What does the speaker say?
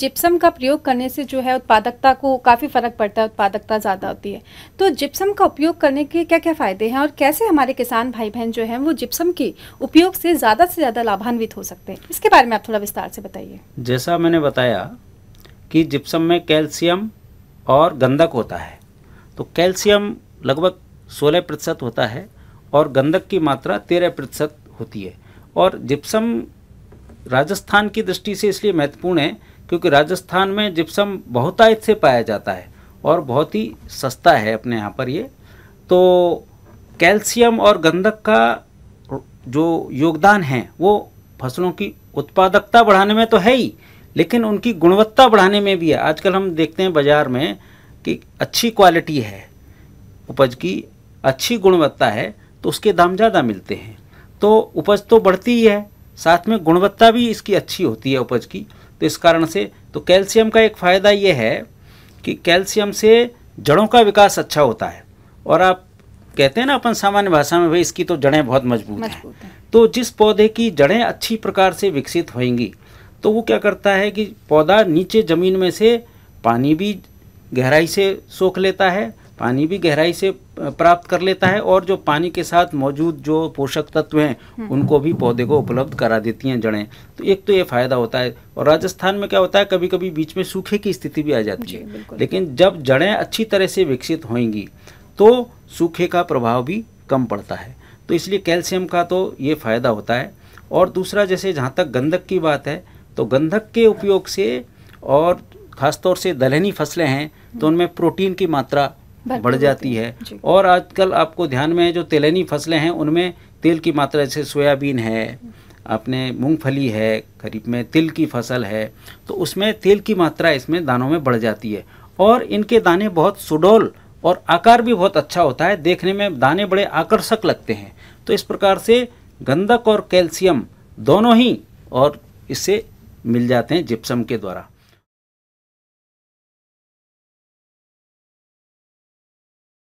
Gypsum का प्रयोग करने से जो है उत्पादकता को काफ़ी फ़र्क पड़ता है उत्पादकता ज़्यादा होती है तो जिप्सम का उपयोग करने के क्या क्या फ़ायदे हैं और कैसे हमारे किसान भाई बहन जो हैं वो जिप्सम के उपयोग से ज़्यादा से ज़्यादा लाभान्वित हो सकते हैं इसके बारे में आप थोड़ा विस्तार से बताइए जैसा मैंने बताया कि जिप्सम में कैल्शियम और गंधक होता है तो कैल्शियम लगभग सोलह प्रतिशत होता है और गंधक की मात्रा तेरह प्रतिशत होती है और जिप्सम राजस्थान की दृष्टि से इसलिए महत्वपूर्ण है क्योंकि राजस्थान में जिप्सम बहुतायत से पाया जाता है और बहुत ही सस्ता है अपने यहाँ पर ये तो कैल्शियम और गंधक का जो योगदान है वो फसलों की उत्पादकता बढ़ाने में तो है ही लेकिन उनकी गुणवत्ता बढ़ाने में भी है आजकल हम देखते हैं बाज़ार में कि अच्छी क्वालिटी है उपज की अच्छी गुणवत्ता है तो उसके दाम ज़्यादा मिलते हैं तो उपज तो बढ़ती ही है साथ में गुणवत्ता भी इसकी अच्छी होती है उपज की तो इस कारण से तो कैल्शियम का एक फ़ायदा ये है कि कैल्शियम से जड़ों का विकास अच्छा होता है और आप कहते हैं ना अपन सामान्य भाषा में भाई इसकी तो जड़ें बहुत मजबूत, हैं हैं तो जिस पौधे की जड़ें अच्छी प्रकार से विकसित होंगी तो वो क्या करता है कि पौधा नीचे ज़मीन में से पानी भी गहराई से सोख लेता है पानी भी गहराई से प्राप्त कर लेता है और जो पानी के साथ मौजूद जो पोषक तत्व हैं हम्म। उनको भी पौधे को उपलब्ध करा देती हैं जड़ें तो एक तो ये फायदा होता है और राजस्थान में क्या होता है कभी कभी बीच में सूखे की स्थिति भी आ जाती है लेकिन जब जड़ें अच्छी तरह से विकसित होंगी तो सूखे का प्रभाव भी कम पड़ता है तो इसलिए कैल्शियम का तो ये फायदा होता है और दूसरा जैसे जहाँ तक गंधक की बात है तो गंधक के उपयोग से और ख़ासतौर से दलहनी फसलें हैं तो हम्म। उनमें प्रोटीन की मात्रा बढ़ जाती है और आजकल आपको ध्यान में है जो तेलैनी फसलें हैं उनमें तेल की मात्रा जैसे सोयाबीन है अपने मूंगफली है खरीफ में तिल की फसल है तो उसमें तेल की मात्रा इसमें दानों में बढ़ जाती है और इनके दाने बहुत सुडोल और आकार भी बहुत अच्छा होता है देखने में दाने बड़े आकर्षक लगते हैं तो इस प्रकार से गंधक और कैल्शियम दोनों ही और इससे मिल जाते हैं जिप्सम के द्वारा